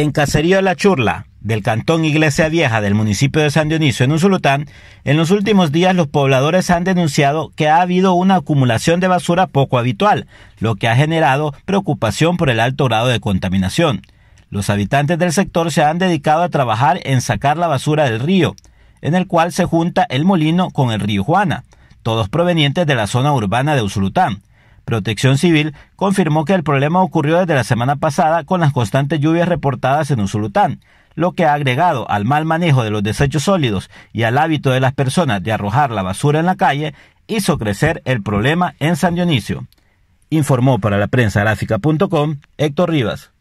En Caserío La Churla, del cantón Iglesia Vieja del municipio de San Dionisio en Usulután, en los últimos días los pobladores han denunciado que ha habido una acumulación de basura poco habitual, lo que ha generado preocupación por el alto grado de contaminación. Los habitantes del sector se han dedicado a trabajar en sacar la basura del río, en el cual se junta el molino con el río Juana, todos provenientes de la zona urbana de Usulután. Protección Civil confirmó que el problema ocurrió desde la semana pasada con las constantes lluvias reportadas en Usulután, lo que ha agregado al mal manejo de los desechos sólidos y al hábito de las personas de arrojar la basura en la calle, hizo crecer el problema en San Dionisio. Informó para la prensa gráfica.com Héctor Rivas.